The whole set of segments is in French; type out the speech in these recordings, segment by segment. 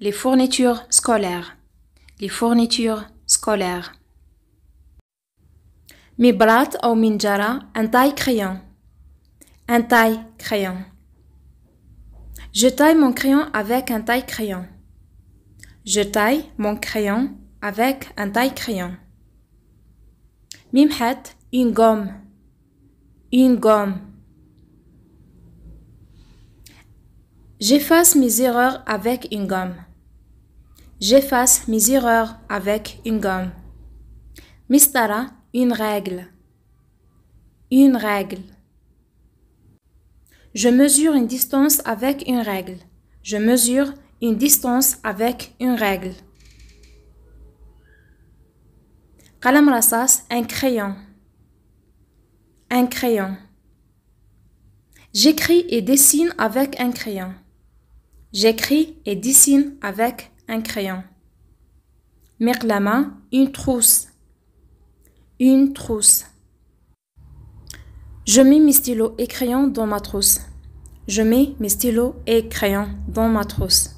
les fournitures scolaires les fournitures scolaires مبرات أو un taille crayon un taille crayon Je taille mon crayon avec un taille crayon Je taille mon crayon avec un taille crayon Mimhat une gomme une gomme J'efface mes erreurs avec une gomme. J'efface mes erreurs avec une gomme. Mistara, une règle. Une règle. Je mesure une distance avec une règle. Je mesure une distance avec une règle. un crayon. Un crayon. J'écris et dessine avec un crayon. J'écris et dessine avec un crayon. main, une trousse. Une trousse. Je mets mes stylos et crayons dans ma trousse. Je mets mes stylos et crayons dans ma trousse.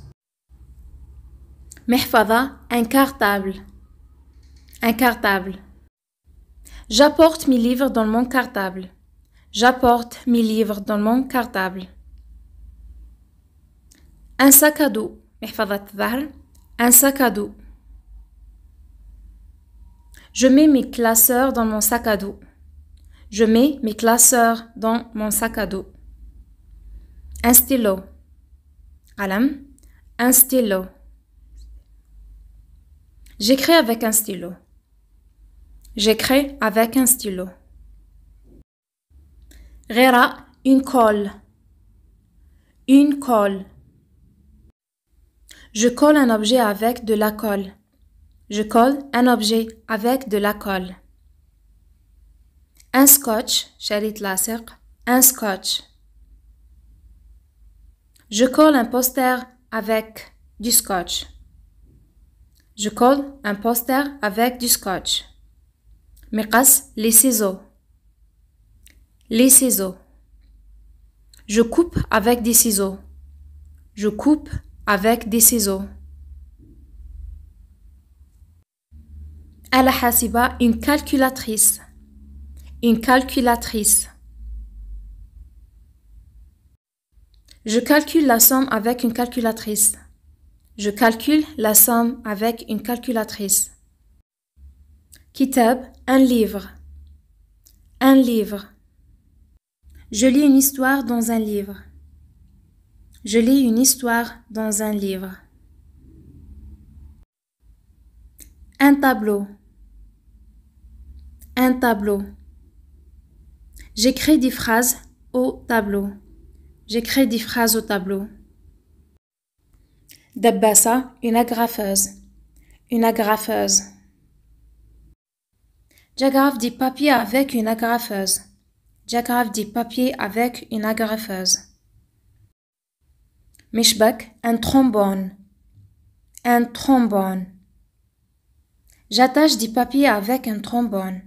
Mehfada, un cartable. Un cartable. J'apporte mes livres dans mon cartable. J'apporte mes livres dans mon cartable un sac à dos un sac à dos je mets mes classeurs dans mon sac à dos je mets mes classeurs dans mon sac à dos un stylo un stylo J'écris avec un stylo. J'écris avec un stylo. une colle. Une colle. Je colle un objet avec de la colle. Je colle un objet avec de la colle. Un scotch, chérie Un scotch. Je colle un poster avec du scotch. Je colle un poster avec du scotch. casse les ciseaux. Les ciseaux. Je coupe avec des ciseaux. Je coupe avec des ciseaux. Al-Hasiba, une calculatrice. Une calculatrice. Je calcule la somme avec une calculatrice. Je calcule la somme avec une calculatrice. Kitab, un livre. Un livre. Je lis une histoire dans un livre. Je lis une histoire dans un livre. Un tableau. Un tableau. J'écris des phrases au tableau. J'écris des phrases au tableau. Dabassa, une agrafeuse. Une agrafeuse. J'agrafe des papier avec une agrafeuse. J'agrafe des papier avec une agrafeuse un trombone un trombone j'attache du papier avec un trombone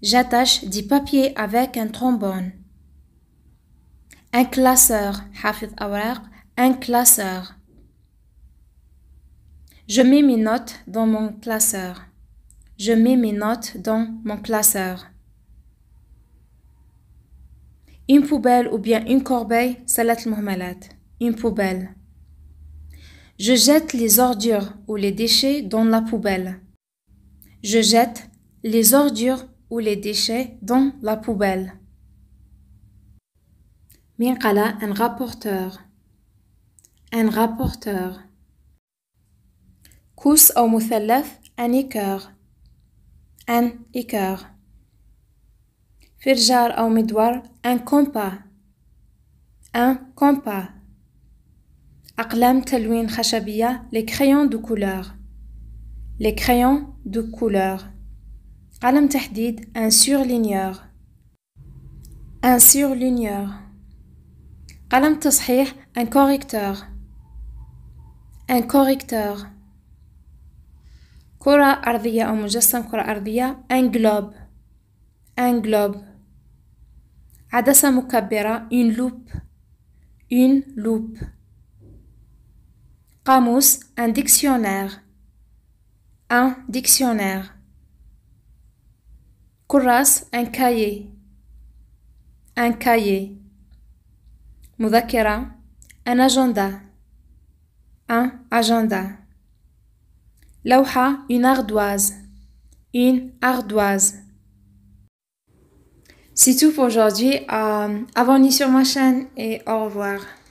j'attache du papier avec un trombone un classeur حافظ أوراق un classeur je mets mes notes dans mon classeur je mets mes notes dans mon classeur une poubelle ou bien une corbeille, salat une poubelle. Je jette les ordures ou les déchets dans la poubelle. Je jette les ordures ou les déchets dans la poubelle. Minkala, un rapporteur. Un rapporteur. Kous au مثلث un équerre. Un équerre. Firjar au midwar un compas. Un compas les crayons de couleur les crayons de couleur un surligneur un surligneur un correcteur un correcteur كرة أرضية أو مجسم كرة un globe un globe une loupe une loupe un dictionnaire. Un dictionnaire. Kuras, un cahier. Un cahier. Mudakera, un agenda. Un agenda. Lauha, une ardoise. Une ardoise. C'est tout pour aujourd'hui. Euh, abonnez sur ma chaîne et au revoir.